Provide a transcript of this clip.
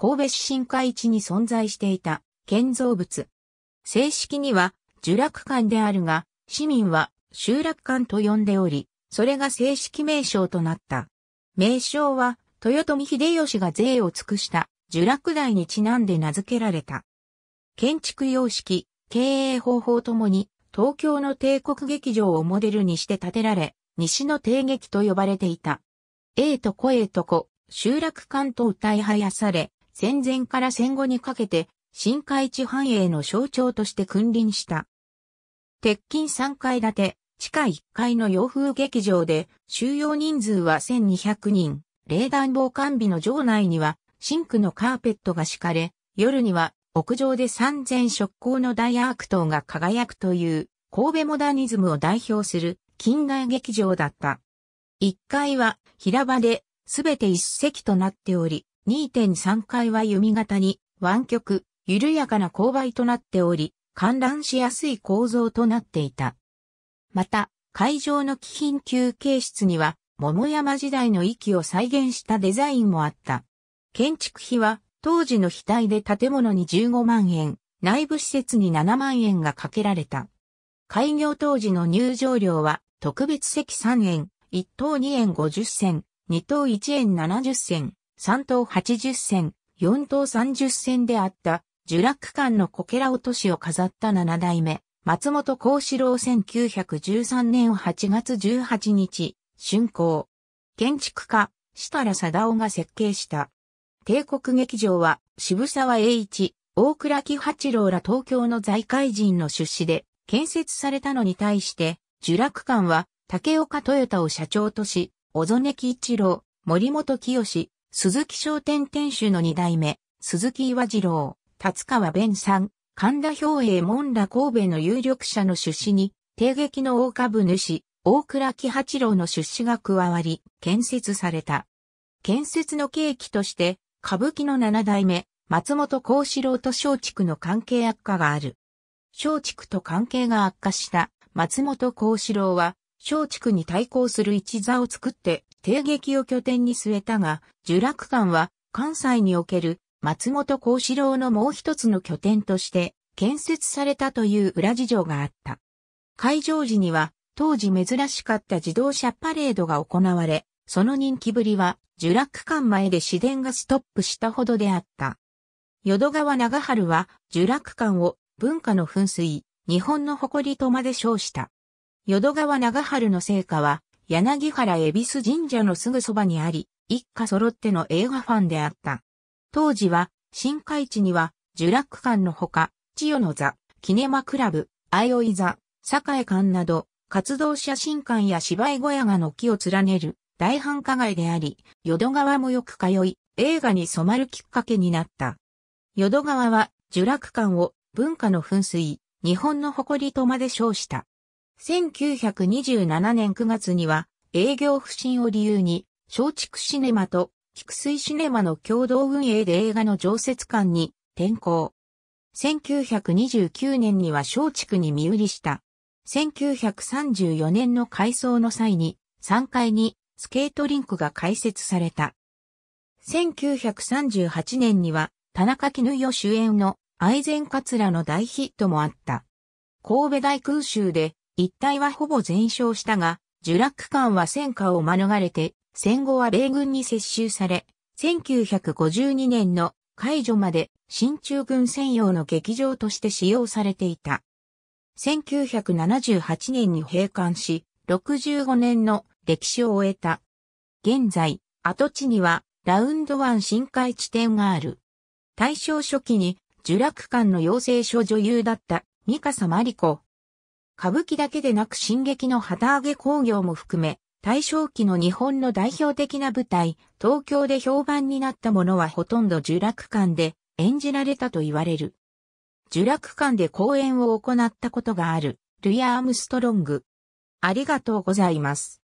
神戸市新海地に存在していた建造物。正式には聚落館であるが、市民は集落館と呼んでおり、それが正式名称となった。名称は、豊臣秀吉が税を尽くした聚落台にちなんで名付けられた。建築様式、経営方法ともに、東京の帝国劇場をモデルにして建てられ、西の帝劇と呼ばれていた。A とええとこ、集落館と歌いはやされ、戦前から戦後にかけて、新海地繁栄の象徴として君臨した。鉄筋3階建て、地下1階の洋風劇場で、収容人数は1200人、冷暖房完備の場内には、シンクのカーペットが敷かれ、夜には屋上で3000食光のダイアーク等が輝くという、神戸モダニズムを代表する近代劇場だった。1階は平場で、すべて一席となっており、2.3階は弓形に湾曲、緩やかな勾配となっており、観覧しやすい構造となっていた。また、会場の貴賓休憩室には、桃山時代の域を再現したデザインもあった。建築費は、当時の額で建物に15万円、内部施設に7万円がかけられた。開業当時の入場料は、特別席3円、1等2円50銭、2等1円70銭、3等80戦、4等30戦であった、呪落館のこけら落としを飾った七代目、松本幸四郎1913年8月18日、竣工。建築家、設楽貞夫が設計した。帝国劇場は渋沢栄一、大倉木八郎ら東京の財界人の出資で建設されたのに対して、呪落館は竹岡豊田を社長とし、小曽根木一郎、森本清、鈴木商店店主の二代目、鈴木岩次郎、達川弁さん、神田兵衛門ら神戸の有力者の出資に、帝劇の大株主、大倉喜八郎の出資が加わり、建設された。建設の契機として、歌舞伎の七代目、松本幸四郎と松竹の関係悪化がある。松竹と関係が悪化した松本幸四郎は、松竹に対抗する一座を作って、帝劇を拠点に据えたが、聚楽館は関西における松本幸四郎のもう一つの拠点として建設されたという裏事情があった。開場時には当時珍しかった自動車パレードが行われ、その人気ぶりは聚楽館前で市電がストップしたほどであった。淀川長春は聚楽館を文化の噴水、日本の誇りとまで称した。淀川長春の聖火は、柳原恵比寿神社のすぐそばにあり、一家揃っての映画ファンであった。当時は、新海地には、呪楽館のほか、千代の座、キネマクラブ、相生座、栄館など、活動写真館や芝居小屋が軒を連ねる大繁華街であり、淀川もよく通い、映画に染まるきっかけになった。淀川は、呪楽館を文化の噴水、日本の誇りとまで称した。1927年9月には営業不振を理由に、松竹シネマと菊水シネマの共同運営で映画の常設館に転校。1929年には松竹に身売りした。1934年の改装の際に3階にスケートリンクが開設された。1938年には田中絹代主演の愛禅カツラの大ヒットもあった。神戸大空襲で一帯はほぼ全焼したが、呪落ク艦は戦火を免れて、戦後は米軍に接収され、1952年の解除まで新中軍専用の劇場として使用されていた。1978年に閉館し、65年の歴史を終えた。現在、跡地にはラウンドン深海地点がある。大正初期に呪落館の養成所女優だったカサマリコ、歌舞伎だけでなく進撃の旗揚げ工業も含め、大正期の日本の代表的な舞台、東京で評判になったものはほとんど呪落館で演じられたと言われる。呪落館で公演を行ったことがある、ルイ・アームストロング。ありがとうございます。